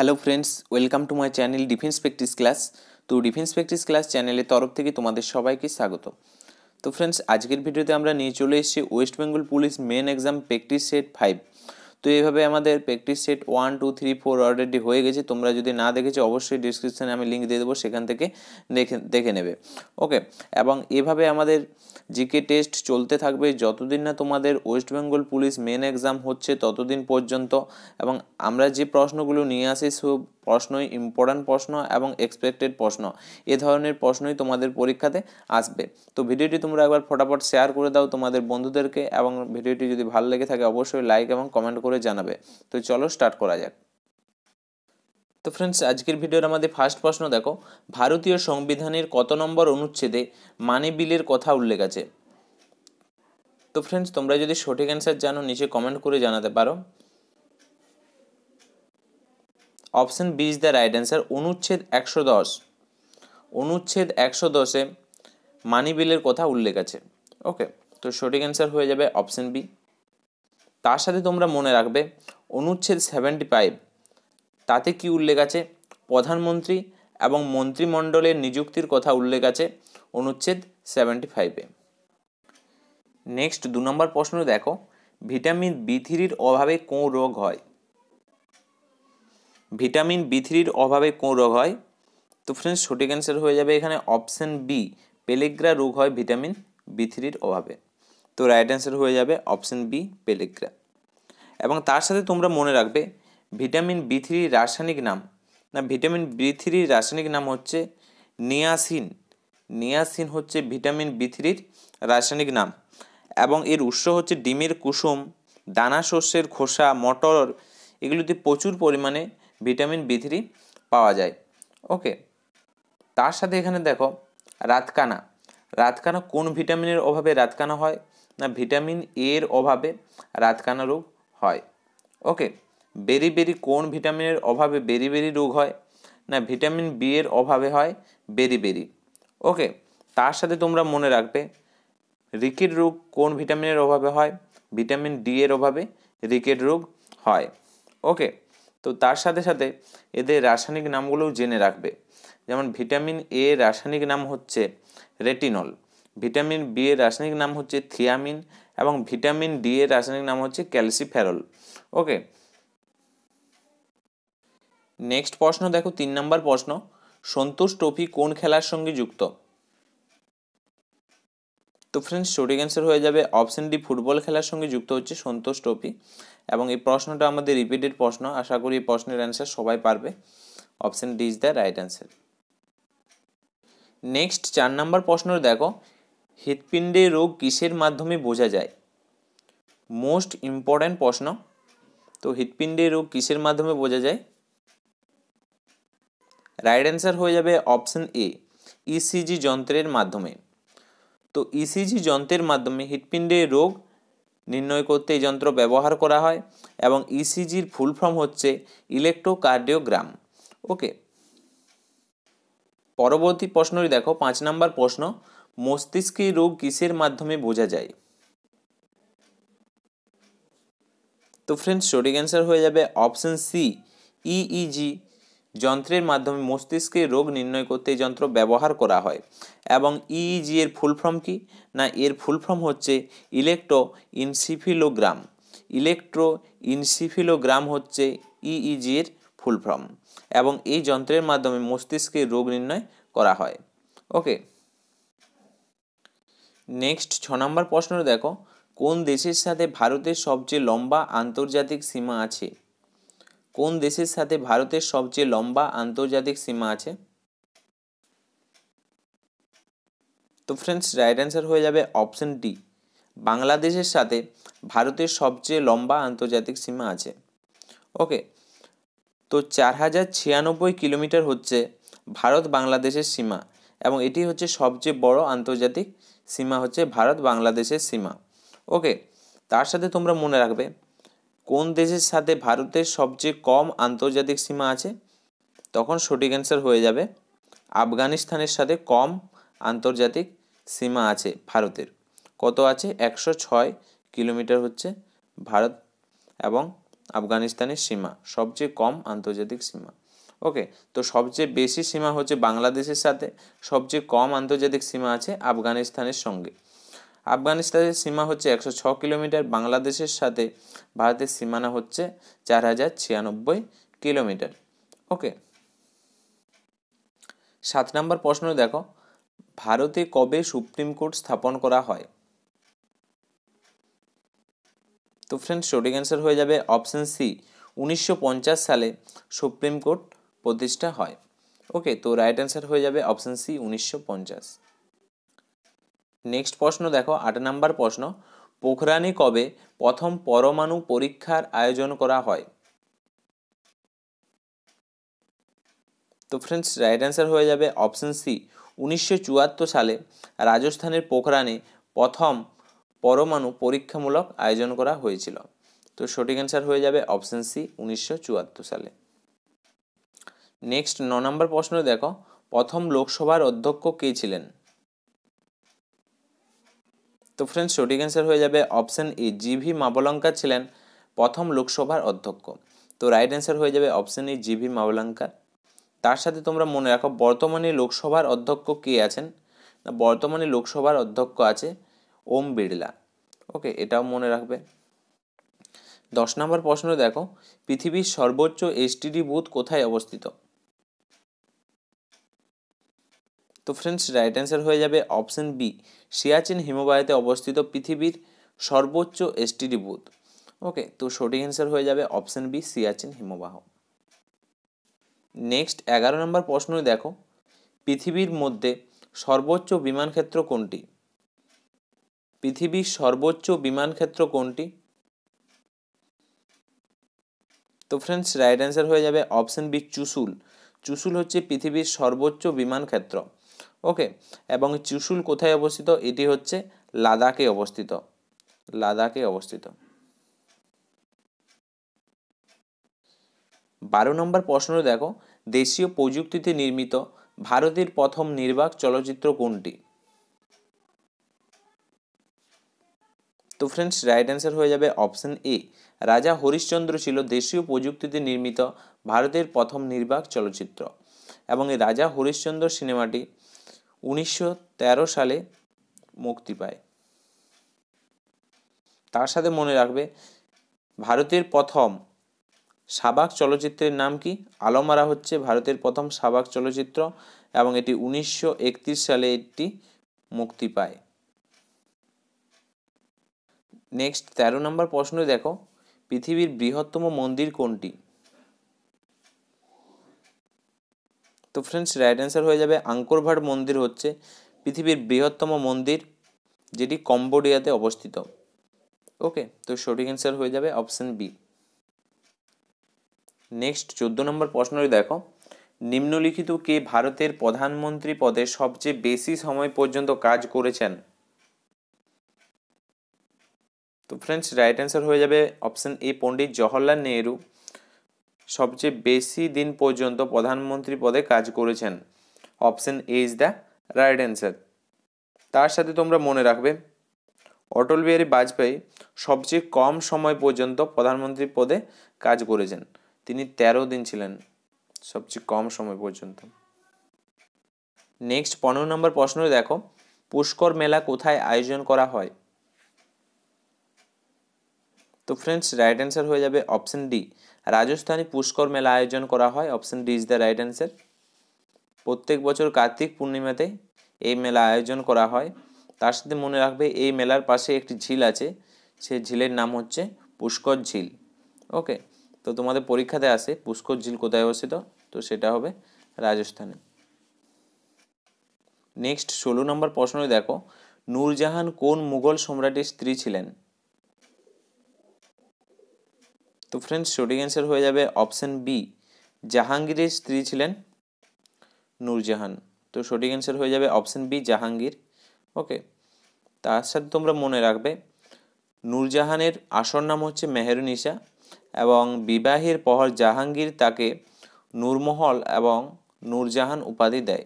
hello friends welcome to my channel defence practice class তো defence practice class চ্যানেলের তরফ থেকে তোমাদের সবাইকে স্বাগত তো ফ্রেন্ডস আজকের ভিডিওতে আমরা নিয়ে চলে এসেছি West Bengal police main exam practice set five তো এইভাবে আমাদের practice set one two three four already হয়ে গেছে তোমরা যদি না দেখেছো অবশ্যই ডিসক্রিপশানে আমি লিঙ্ক দিয়ে দেবো সেখান থেকে দেখে দেখে নেবে ওকে এবং এভাবে আমাদের জিকে টেস্ট চলতে থাকবে যতদিন না তোমাদের West Bengal police main exam হচ্ছে ততদিন পর্যন্ত এবং আমরা যে প্রশ্নগুলো নিয়ে আসি সব প্রশ্নই ইম্পর্ট্যান্ট প্রশ্ন এবং এক্সপেক্টেড প্রশ্ন এ ধরনের প্রশ্নই তোমাদের পরীক্ষাতে আসবে তো ভিডিওটি তোমরা একবার ফটাফট শেয়ার করে দাও তোমাদের বন্ধুদেরকে এবং ভিডিওটি যদি ভালো লেগে থাকে অবশ্যই লাইক এবং কমেন্ট করে জানাবে তো চলো স্টার্ট করা যাক তো ফ্রেন্ডস আজকের ভিডিওর আমাদের ফার্স্ট প্রশ্ন দেখো ভারতীয় সংবিধানের কত নম্বর অনুচ্ছেদে মানি বিলের কথা উল্লেখ আছে তো ফ্রেন্ডস তোমরা যদি সঠিক অ্যান্সার জানো নিচে কমেন্ট করে জানাতে পারো option B is the right answer অনুচ্ছেদ একশো দশ অনুচ্ছেদ একশো দশে মানি বিলের কথা উল্লেখ আছে ওকে তো সঠিক অ্যান্সার হয়ে যাবে অপশন বি তার সাথে তোমরা মনে রাখবে অনুচ্ছেদ সেভেন্টি ফাইভ তাতে কি উল্লেখ আছে প্রধানমন্ত্রী এবং মন্ত্রিমণ্ডলের নিযুক্তির কথা উল্লেখ আছে অনুচ্ছেদ সেভেন্টি ফাইভে নেক্সট দু নম্বর প্রশ্ন দেখো ভিটামিন বি থ্রির অভাবে কোন রোগ হয় ভিটামিন বি থ্রির অভাবে কোন রোগ হয় তো ফ্রেন্ডস সঠিক অ্যান্সার হয়ে যাবে এখানে অপশান বি পেলেগ্রা রোগ হয় ভিটামিন বি থ্রির অভাবে তো রাইট অ্যান্সার হয়ে যাবে অপশান বি পেলেগ্রা এবং তার সাথে তোমরা মনে রাখবে ভিটামিন বি থ্রির রাসায়নিক নাম না ভিটামিন বি থ্রির রাসায়নিক নাম হচ্ছে নিয়াসিন নিয়াসিন হচ্ছে ভিটামিন বি থ্রির রাসায়নিক নাম এবং এর উৎস হচ্ছে ডিমের কুসুম দানা শস্যের খোসা মটর এগুলোতে প্রচুর পরিমাণে ভিটামিন বি থ্রি পাওয়া যায় ওকে তার সাথে এখানে দেখো রাতকানা রাতকানা কোন ভিটামিনের অভাবে রাতকানা হয় না ভিটামিন এর অভাবে রাতকানা রোগ হয় ওকে বেরি বেরি কোন ভিটামিনের অভাবে বেরি বেরি রোগ হয় না ভিটামিন বি এর অভাবে হয় বেরি বেরি ওকে তার সাথে তোমরা মনে রাখবে রিকেট রোগ কোন ভিটামিনের অভাবে হয় ভিটামিন ডি এর অভাবে রিকেট রোগ হয় ওকে তো তার সাথে সাথে এদের রাসায়নিক নামগুলোও জেনে রাখবে যেমন ভিটামিন এ রাসায়নিক নাম হচ্ছে রেটিনল ভিটামিন বি এর রাসায়নিক নাম হচ্ছে থিয়ামিন এবং ভিটামিন ডি এর রাসায়নিক নাম হচ্ছে ক্যালসিফেরল ওকে নেক্সট প্রশ্ন দেখো তিন নম্বর প্রশ্ন সন্তোষ ট্রফি কোন খেলার সঙ্গে যুক্ত তো ফ্রেন্ডস সঠিক অ্যান্সার হয়ে যাবে অপশন ডি ফুটবল খেলার সঙ্গে যুক্ত হচ্ছে সন্তোষ ট্রফি এবং এই প্রশ্নটা আমাদের রিপিটেড প্রশ্ন আশা করি এই প্রশ্নের অ্যান্সার সবাই পারবে option D is the right answer next চার নম্বর প্রশ্ন দেখো হৃৎপিণ্ডে রোগ কিসের মাধ্যমে বোঝা যায় মোস্ট ইম্পর্ট্যান্ট প্রশ্ন তো হৃৎপিণ্ডে রোগ কিসের মাধ্যমে বোঝা যায় রাইট অ্যান্সার হয়ে যাবে অপশান এ ইসিজি যন্ত্রের মাধ্যমে তো ইসিজি e যন্ত্রের মাধ্যমে হৃৎপিণ্ডে রোগ নির্ণয় করতে এই যন্ত্র ব্যবহার করা হয় এবং ইসিজির ফুল ফর্ম হচ্ছে ইলেকট্রোকার্ডিওগ্রাম ওকে পরবর্তী প্রশ্নটি দেখো পাঁচ নাম্বার প্রশ্ন মস্তিষ্কে রোগ কিসের মাধ্যমে বোঝা যায় তো ফ্রেন্ডস সঠিক অ্যান্সার হয়ে যাবে অপশন সি ইইজি যন্ত্রের মাধ্যমে মস্তিষ্কে রোগ নির্ণয় করতে এই যন্ত্র ব্যবহার করা হয় এবং ইইজি e e এর ফুল ফর্ম কি না এর ফুল ফর্ম হচ্ছে ইলেকট্রো ইনসিফিলোগ্রাম ইলেকট্রো ইনসিফিলোগ্রাম হচ্ছে ইইজি e এর ফুল ফর্ম এবং এই যন্ত্রের মাধ্যমে মস্তিষ্কে রোগ নির্ণয় করা হয় ওকে নেক্সট ছ নম্বর প্রশ্ন দেখো কোন দেশের সাথে ভারতের সবচেয়ে লম্বা আন্তর্জাতিক সীমা আছে কোন দেশের সাথে ভারতের সবচেয়ে লম্বা আন্তর্জাতিক সীমা আছে তো ফ্রেন্ডস রাইট অ্যান্সার হয়ে যাবে অপশন ডি বাংলাদেশের সাথে ভারতের সবচেয়ে লম্বা আন্তর্জাতিক সীমা আছে ওকে তো চার হাজার ছিয়ানব্বই কিলোমিটার হচ্ছে ভারত বাংলাদেশের সীমা এবং এটি হচ্ছে সবচেয়ে বড় আন্তর্জাতিক সীমা হচ্ছে ভারত বাংলাদেশের সীমা ওকে তার সাথে তোমরা মনে রাখবে কোন দেশের সাথে ভারতের সবচেয়ে কম আন্তর্জাতিক সীমা আছে তখন সঠিক অ্যান্সার হয়ে যাবে আফগানিস্তানের সাথে কম আন্তর্জাতিক সীমা আছে ভারতের কত আছে একশো ছয় কিলোমিটার হচ্ছে ভারত এবং আফগানিস্তানের সীমা সবচেয়ে কম আন্তর্জাতিক সীমা ওকে তো সবচেয়ে বেশি সীমা হচ্ছে বাংলাদেশের সাথে সবচেয়ে কম আন্তর্জাতিক সীমা আছে আফগানিস্তানের সঙ্গে আফগানিস্তানের সীমা হচ্ছে একশো ছ কিলোমিটার বাংলাদেশের সাথে ভারতের সীমানা হচ্ছে চার হাজার ছিয়ানব্বই কিলোমিটার ওকে সাত নম্বর প্রশ্ন দেখো ভারতে কবে সুপ্রিম কোর্ট স্থাপন করা হয় তো ফ্রেন্ড সঠিক অ্যান্সার হয়ে যাবে অপশান সি উনিশশো সালে সুপ্রিম কোর্ট প্রতিষ্ঠা হয় ওকে তো রাইট অ্যান্সার হয়ে যাবে অপশান সি উনিশশো নেক্সট প্রশ্ন দেখো আট নাম্বার প্রশ্ন পোখরানে কবে প্রথম পরমাণু পরীক্ষার আয়োজন করা হয় তো ফ্রেন্ডস রাইট অ্যান্সার হয়ে যাবে অপশন সি উনিশশো সালে রাজস্থানের পোখরানে প্রথম পরমাণু পরীক্ষামূলক আয়োজন করা হয়েছিল তো সঠিক অ্যান্সার হয়ে যাবে অপশন সি উনিশশো সালে নেক্সট ন নম্বর প্রশ্ন দেখো প্রথম লোকসভার অধ্যক্ষ কে ছিলেন তো ফ্রেন্ডস সঠিক অ্যান্সার হয়ে যাবে অপশান ই জিভি মাবলঙ্কার ছিলেন প্রথম লোকসভার অধ্যক্ষ তো রাইট অ্যান্সার হয়ে যাবে অপশান ই জিভি মাবলঙ্কার তার সাথে তোমরা মনে রাখো বর্তমানে লোকসভার অধ্যক্ষ কে আছেন না বর্তমানে লোকসভার অধ্যক্ষ আছে ওম বিড়লা ওকে এটাও মনে রাখবে দশ নম্বর প্রশ্ন দেখো পৃথিবীর সর্বোচ্চ এসটিডি বুথ কোথায় অবস্থিত তো ফ্রেন্ডস রাইট অ্যান্সার হয়ে যাবে অপশন বি সিয়াচিন হিমবাহিতে অবস্থিত পৃথিবীর সর্বোচ্চ এসটিডি বুথ ওকে তো সঠিক অ্যান্সার হয়ে যাবে অপশান বি সিয়াচিন হিমবাহ নেক্সট এগারো নম্বর প্রশ্নই দেখো পৃথিবীর মধ্যে সর্বোচ্চ বিমান ক্ষেত্র কোনটি পৃথিবীর সর্বোচ্চ বিমান ক্ষেত্র কোনটি তো ফ্রেন্ডস রাইট অ্যান্সার হয়ে যাবে অপশন বি চুসুল চুসুল হচ্ছে পৃথিবীর সর্বোচ্চ বিমান ক্ষেত্র ওকে এবং চুশুল কোথায় অবস্থিত এটি হচ্ছে লাদাখে অবস্থিত লাদাখে অবস্থিত বারো নম্বর প্রশ্ন দেখো দেশীয় প্রযুক্তিতে নির্মিত ভারতের প্রথম নির্বাক চলচ্চিত্র কোনটি তো ফ্রেন্ডস রাইট অ্যান্সার হয়ে যাবে অপশন এ রাজা হরিশ্চন্দ্র ছিল দেশীয় প্রযুক্তিতে নির্মিত ভারতের প্রথম নির্বাক চলচ্চিত্র এবং এই রাজা হরিশ্চন্দ্র সিনেমাটি উনিশশো সালে মুক্তি পায় তার সাথে মনে রাখবে ভারতের প্রথম সাবাক চলচ্চিত্রের নাম কি আলমারা হচ্ছে ভারতের প্রথম সাবাক চলচ্চিত্র এবং এটি উনিশশো সালে এটি মুক্তি পায় নেক্সট তেরো নম্বর প্রশ্ন দেখো পৃথিবীর বৃহত্তম মন্দির কোনটি তো ফ্রেন্ডস রাইট অ্যান্সার হয়ে যাবে আঙ্করভাট মন্দির হচ্ছে পৃথিবীর বৃহত্তম মন্দির যেটি কম্বোডিয়াতে অবস্থিত ওকে তো সঠিক অ্যান্সার হয়ে যাবে অপশান বি নেক্সট চোদ্দ নম্বর প্রশ্নটি দেখো নিম্নলিখিত কে ভারতের প্রধানমন্ত্রী পদে সবচেয়ে বেশি সময় পর্যন্ত কাজ করেছেন তো ফ্রেন্ডস রাইট অ্যান্সার হয়ে যাবে অপশান এ পণ্ডিত জওহরলাল নেহরু সবচেয়ে বেশি দিন পর্যন্ত প্রধানমন্ত্রী পদে কাজ করেছেন option A is the right answer তার সাথে তোমরা মনে রাখবে অটল বিহারী বাজপেয়ী সবচেয়ে কম সময় পর্যন্ত প্রধানমন্ত্রী পদে কাজ করেছেন তিনি ১৩ দিন ছিলেন সবচেয়ে কম সময় পর্যন্ত নেক্সট পনেরো নম্বর প্রশ্ন দেখো পুষ্কর মেলা কোথায় আয়োজন করা হয় তো ফ্রেন্ডস রাইট অ্যান্সার হয়ে যাবে অপশন ডি রাজস্থানে পুষ্কর মেলা আয়োজন করা হয় option D is the right answer প্রত্যেক বছর কার্তিক পূর্ণিমাতে এই মেলা আয়োজন করা হয় তার সাথে মনে রাখবে এই মেলার পাশে একটি ঝিল আছে সে ঝিলের নাম হচ্ছে পুষ্কর ঝিল ওকে তো তোমাদের পরীক্ষাতে আসে পুষ্কর ঝিল কোথায় অবস্থিত তো সেটা হবে রাজস্থানে নেক্সট ষোলো নম্বর প্রশ্ন দেখো নূরজাহান কোন মুঘল সম্রাটের স্ত্রী ছিলেন তো ফ্রেন্ডস সঠিক অ্যান্সার হয়ে যাবে অপশান বি জাহাঙ্গীরের স্ত্রী ছিলেন নূরজাহান তো সঠিক অ্যান্সার হয়ে যাবে অপশান বি জাহাঙ্গীর ওকে তার সাথে তোমরা মনে রাখবে নূরজাহানের আসল নাম হচ্ছে মেহেরুনিসা এবং বিবাহের পর জাহাঙ্গীর তাকে নূরমহল এবং নূরজাহান উপাধি দেয়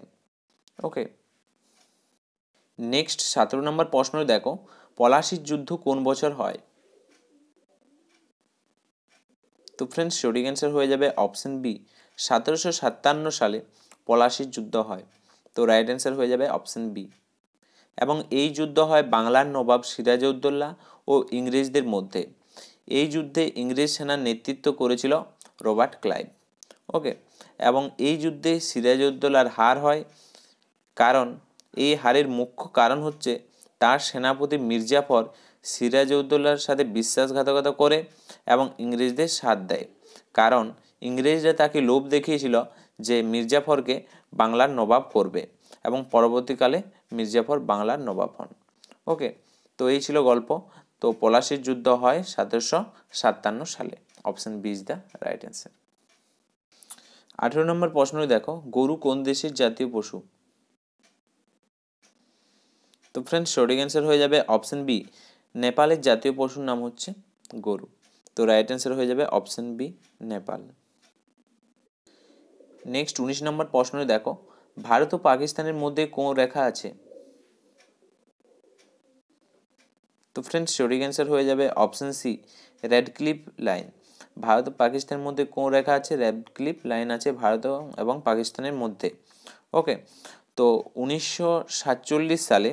ওকে নেক্সট সতেরো নম্বর প্রশ্ন দেখো পলাশির যুদ্ধ কোন বছর হয় তো ফ্রেন্ডস সঠিক অ্যান্সার হয়ে যাবে অপশন বি সতেরোশো সাতান্ন সালে পলাশির যুদ্ধ হয় তো রাইট অ্যান্সার হয়ে যাবে অপশন বি এবং এই যুদ্ধ হয় বাংলার নবাব সিরাজউদ্দৌলা ও ইংরেজদের মধ্যে এই যুদ্ধে ইংরেজ সেনার নেতৃত্ব করেছিল রবার্ট ক্লাইভ ওকে এবং এই যুদ্ধে সিরাজউদ্দৌলার হার হয় কারণ এই হারের মুখ্য কারণ হচ্ছে তার সেনাপতি মির্জাফর সিরাজউদ্দৌলার সাথে বিশ্বাসঘাতকতা করে এবং ইংরেজদের সাথ দেয় কারণ ইংরেজরা তাকে লোভ দেখিয়েছিল যে মির্জাফরকে বাংলার নবাব করবে এবং পরবর্তীকালে মির্জাফর বাংলার নবাব হন ওকে তো এই ছিল গল্প তো পলাশির যুদ্ধ হয় সতেরোশো সাতান্ন সালে option B is the right answer আঠেরো নম্বর প্রশ্ন দেখো গরু কোন দেশের জাতীয় পশু তো ফ্রেন্ডস সঠিক অ্যান্সার হয়ে যাবে অপশান বি নেপালের জাতীয় পশুর নাম হচ্ছে গরু তো রাইট অ্যান্সার হয়ে যাবে অপশন বি নেপাল নেক্সট উনিশ নম্বর প্রশ্নে দেখো ভারত ও পাকিস্তানের মধ্যে কোন রেখা আছে তো ফ্রেন্ডস সঠিক অ্যান্সার হয়ে যাবে option C Radcliffe line Bharat ও পাকিস্তানের মধ্যে কোন রেখা আছে রেড ক্লিপ লাইন আছে ভারত এবং পাকিস্তানের মধ্যে ওকে তো উনিশশো সালে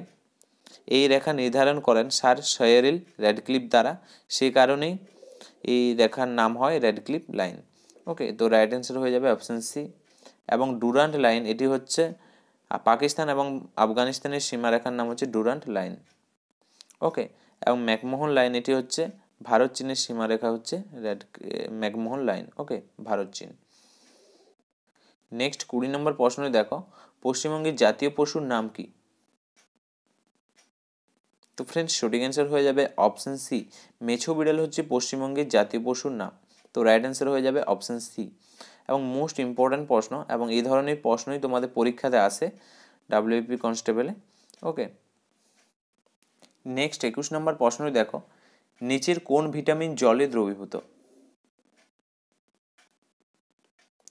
এই রেখা নির্ধারণ করেন স্যার সয়েরিল রেডক্লিপ দ্বারা সেই কারণেই এই রেখার নাম হয় রেড ক্লিপ লাইন ওকে তো রাইট অ্যান্সার হয়ে যাবে অপশান সি এবং ডুরান্ট লাইন এটি হচ্ছে পাকিস্তান এবং আফগানিস্তানের সীমারেখার নাম হচ্ছে ডুরান্ট লাইন ওকে এবং ম্যাকমোহন লাইন এটি হচ্ছে ভারত চীনের সীমারেখা হচ্ছে red McMahon line okay Bharat চীন নেক্সট কুড়ি নম্বর প্রশ্ন দেখো পশ্চিমবঙ্গের জাতীয় পশুর নাম কি তো ফ্রেন্ডস সঠিক অ্যান্সার হয়ে যাবে অপশান সি মেছো বিড়াল হচ্ছে পশ্চিমবঙ্গের জাতীয় পশুর নাম তো রাইট অ্যান্সার হয়ে যাবে অপশান সি এবং মোস্ট ইম্পর্ট্যান্ট প্রশ্ন এবং এই ধরনের প্রশ্নই তোমাদের পরীক্ষাতে আসে ডাব্লিউপি কনস্টেবলে ওকে নেক্সট একুশ নম্বর প্রশ্নই দেখো নিচের কোন ভিটামিন জলে দ্রবীভূত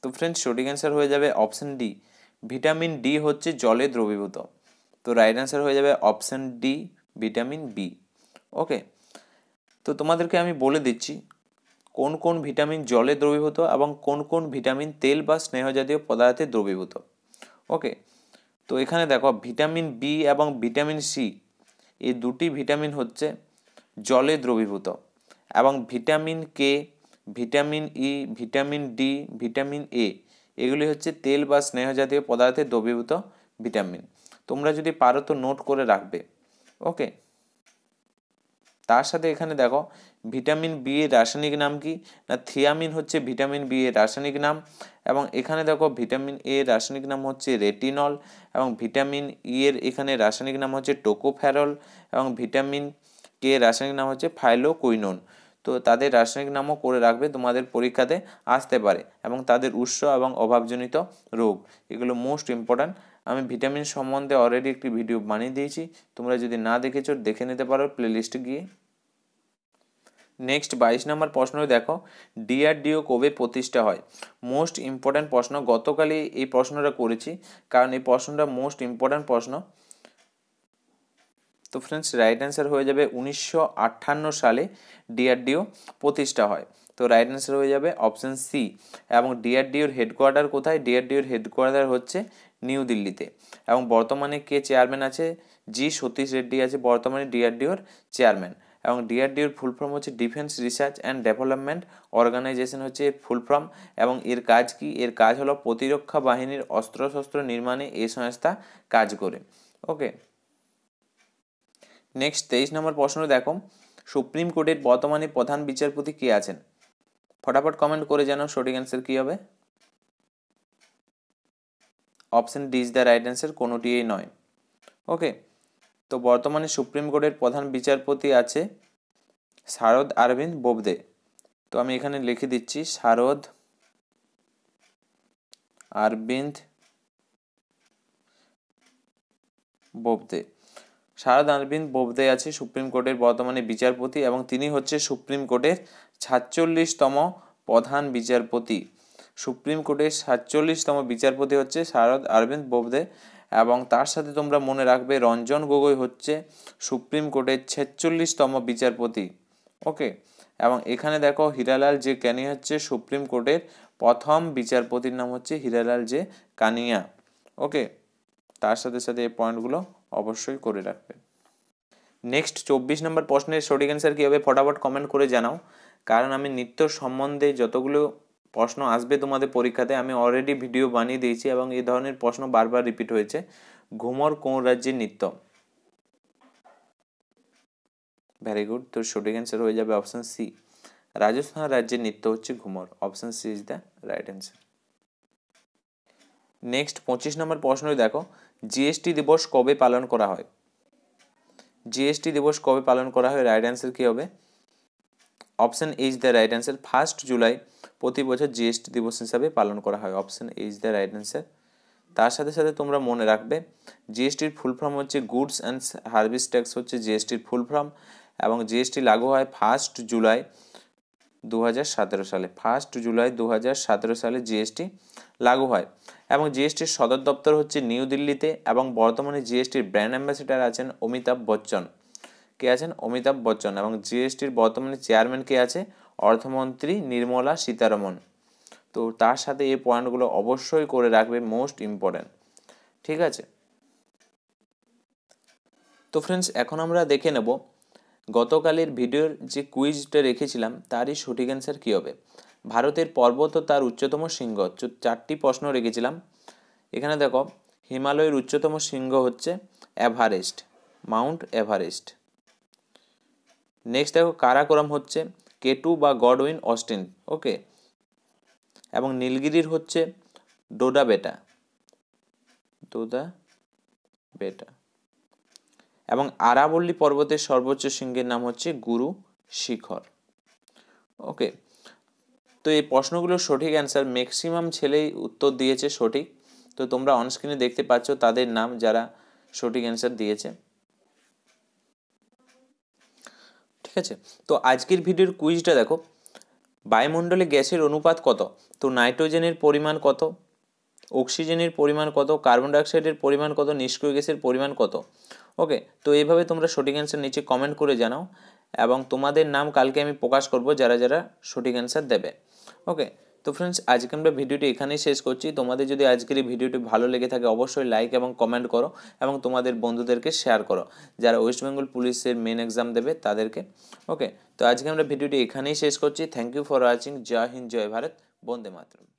তো ফ্রেন্ডস সঠিক অ্যান্সার হয়ে যাবে অপশান ডি ভিটামিন ডি হচ্ছে জলে দ্রবীভূত তো রাইট অ্যান্সার হয়ে যাবে option D vitamin B okay তো তোমাদেরকে আমি বলে দিচ্ছি কোন কোন ভিটামিন জলে দ্রবীভূত এবং কোন কোন ভিটামিন তেল বা স্নেহ জাতীয় পদার্থে দ্রবীভূত ওকে তো এখানে দেখো ভিটামিন বি এবং ভিটামিন সি এই দুটি ভিটামিন হচ্ছে জলে দ্রবীভূত এবং vitamin K vitamin E e, vitamin D vitamin A এগুলি হচ্ছে তেল বা স্নেহ জাতীয় পদার্থে দ্রবীভূত ভিটামিন তোমরা যদি পারো তো নোট করে রাখবে ওকে তার সাথে এখানে দেখো ভিটামিন বি এর রাসায়নিক নাম কি না থিয়ামিন হচ্ছে ভিটামিন বি এর রাসায়নিক নাম এবং এখানে দেখো ভিটামিন এ রাসায়নিক নাম হচ্ছে রেটিনল এবং ভিটামিন ই e এর এখানে রাসায়নিক নাম হচ্ছে টোকোফেরল এবং ভিটামিন কে রাসায়নিক নাম হচ্ছে ফাইলোকুইনন তো তাদের রাসায়নিক নামও করে রাখবে তোমাদের পরীক্ষাতে আসতে পারে এবং তাদের উৎস এবং অভাবজনিত রোগ এগুলো মোস্ট ইম্পর্ট্যান্ট আমি ভিটামিন সম্বন্ধে অলরেডি একটি ভিডিও বানিয়ে দিয়েছি তোমরা যদি না দেখেছো দেখে নিতে পারো প্লেলিস্টে গিয়ে নেক্সট বাইশ নম্বর প্রশ্ন দেখো ডিআরডিও কবে প্রতিষ্ঠা হয় মোস্ট ইম্পর্ট্যান্ট প্রশ্ন গতকালই এই প্রশ্নটা করেছি কারণ এই প্রশ্নটা মোস্ট ইম্পর্ট্যান্ট প্রশ্ন তো ফ্রেন্ডস রাইট অ্যান্সার হয়ে যাবে উনিশশো সালে ডিআরডিও প্রতিষ্ঠা হয় তো রাইট অ্যান্সার হয়ে যাবে অপশান সি এবং ডিআরডিওর হেডকোয়ার্টার কোথায় ডিআরডিওর হেডকোয়ার্টার হচ্ছে নিউ দিল্লিতে এবং বর্তমানে কে চেয়ারম্যান আছে জি সতীশ রেড্ডি আছে বর্তমানে ডিআরডিওর চেয়ারম্যান এবং ডিআরডিওর ফুল ফর্ম হচ্ছে defence research and development organisation হচ্ছে এর ফুল ফর্ম এবং এর কাজ কি এর কাজ হলো প্রতিরক্ষা বাহিনীর অস্ত্রশস্ত্র নির্মাণে এই সংস্থা কাজ করে ওকে নেক্সট তেইশ নম্বর প্রশ্ন দেখো সুপ্রিম কোর্টের বর্তমানে প্রধান বিচারপতি কে আছেন ফটাফট কমেন্ট করে জানাও সঠিক অ্যান্সার কী হবে option D is the right answer কোনোটিই নয় ওকে তো বর্তমানে সুপ্রিম কোর্টের প্রধান বিচারপতি আছে শারদ আরবিন্দ বোবদে তো আমি এখানে লিখে দিচ্ছি শারদ আরবিন্দ বোবদে শারদ আরবিন্দ বোবদে আছে সুপ্রিম কোর্টের বর্তমানে বিচারপতি এবং তিনি হচ্ছে সুপ্রিম কোর্টের সাতচল্লিশতম প্রধান বিচারপতি সুপ্রিম কোর্টের সাতচল্লিশতম বিচারপতি হচ্ছে শারদ অরবিন্দ বোবদে এবং তার সাথে তোমরা মনে রাখবে রঞ্জন গগৈ হচ্ছে সুপ্রিম কোর্টের ছেচল্লিশতম বিচারপতি ওকে এবং এখানে দেখো হীরালাল যে কানিয়া হচ্ছে সুপ্রিম কোর্টের প্রথম বিচারপতির নাম হচ্ছে হীরালাল যে কানিয়া ওকে তার সাথে সাথে এই পয়েন্টগুলো অবশ্যই করে রাখবে নেক্সট চব্বিশ নম্বর প্রশ্নের সঠিক অ্যান্সার কী হবে ফটাফট কমেন্ট করে জানাও কারণ আমি নিত্য সম্বন্ধে যতগুলো প্রশ্ন আসবে তোমাদের পরীক্ষাতে আমি অলরেডি ভিডিও বানিয়ে দিয়েছি এবং এই ধরনের প্রশ্ন বারবার রিপিট হয়েছে ঘুমর কোন রাজ্যের নৃত্য ভেরি গুড তো সঠিক অ্যান্সার হয়ে যাবে অপশান সি রাজস্থান রাজ্যের নৃত্য হচ্ছে Ghoomar option C is the right answer next পঁচিশ নম্বর প্রশ্ন দেখো জিএসটি দিবস কবে পালন করা হয় জিএসটি দিবস কবে পালন করা হয় রাইট অ্যান্সার কী হবে option is the right answer first July প্রতি বছর জিএসটি দিবস হিসাবে পালন করা হয় option A is the right answer তার সাথে সাথে তোমরা মনে রাখবে জিএসটির ফুল ফর্ম হচ্ছে গুডস অ্যান্ড সার্ভিস ট্যাক্স হচ্ছে জিএসটির ফুল ফর্ম এবং জিএসটি লাগু হয় ফার্স্ট জুলাই দু সালে ফার্স্ট জুলাই দু সালে জিএসটি লাগু হয় এবং জিএসটির সদর দপ্তর হচ্ছে নিউ দিল্লিতে এবং বর্তমানে জিএসটির ব্র্যান্ড অ্যাম্বাসেডার আছেন অমিতাভ বচ্চন কে আছেন অমিতাভ বচ্চন এবং জিএসটির বর্তমানে চেয়ারম্যান কে আছে অর্থমন্ত্রী নির্মলা সীতারমন তো তার সাথে এই পয়েন্টগুলো অবশ্যই করে রাখবে মোস্ট ইম্পর্ট্যান্ট ঠিক আছে তো ফ্রেন্ডস এখন আমরা দেখে নেব গতকালের ভিডিওর যে কুইজটা রেখেছিলাম তারই সঠিক অ্যান্সার কী হবে ভারতের পর্বত ও তার উচ্চতম শৃঙ্গ চারটি প্রশ্ন রেখেছিলাম এখানে দেখো হিমালয়ের উচ্চতম শৃঙ্গ হচ্ছে এভারেস্ট মাউন্ট এভারেস্ট নেক্সট দেখো কারাকোরম হচ্ছে কেটু বা গডউইন অস্টিন ওকে এবং নীলগিরির হচ্ছে ডোডা বেটা ডোদা বেটা এবং আরাবল্লী পর্বতের সর্বোচ্চ শৃঙ্গের নাম হচ্ছে গুরু শিখর ওকে তো এই প্রশ্নগুলোর সঠিক অ্যান্সার ম্যাক্সিমাম ছেলেই উত্তর দিয়েছে সঠিক তো তোমরা অনস্ক্রিনে দেখতে পাচ্ছ তাদের নাম যারা সঠিক অ্যান্সার দিয়েছে ঠিক আছে তো আজকের ভিডিওর কুইজটা দেখো বায়ুমণ্ডলে গ্যাসের অনুপাত কত তো নাইট্রোজেনের পরিমাণ কত অক্সিজেনের পরিমাণ কত কার্বন ডাইঅক্সাইডের পরিমাণ কত নিষ্ক্রিয় গ্যাসের পরিমাণ কত ওকে তো এইভাবে তোমরা সঠিক অ্যান্সার নিচে কমেন্ট করে জানাও এবং তোমাদের নাম কালকে আমি প্রকাশ করব যারা যারা সঠিক অ্যান্সার দেবে ওকে তো ফ্রেন্ডস আজকে আমরা ভিডিওটি এখানেই শেষ করছি তোমাদের যদি আজকের এই ভিডিওটি ভালো লেগে থাকে অবশ্যই লাইক এবং কমেন্ট করো এবং তোমাদের বন্ধুদেরকে শেয়ার করো যারা ওয়েস্ট বেঙ্গল পুলিশের মেন এক্সাম দেবে তাদেরকে ওকে তো আজকে আমরা ভিডিওটি এখানেই শেষ করছি থ্যাংক ইউ ফর ওয়াচিং জয় হিন্দ জয় ভারত বন্দে মাতরম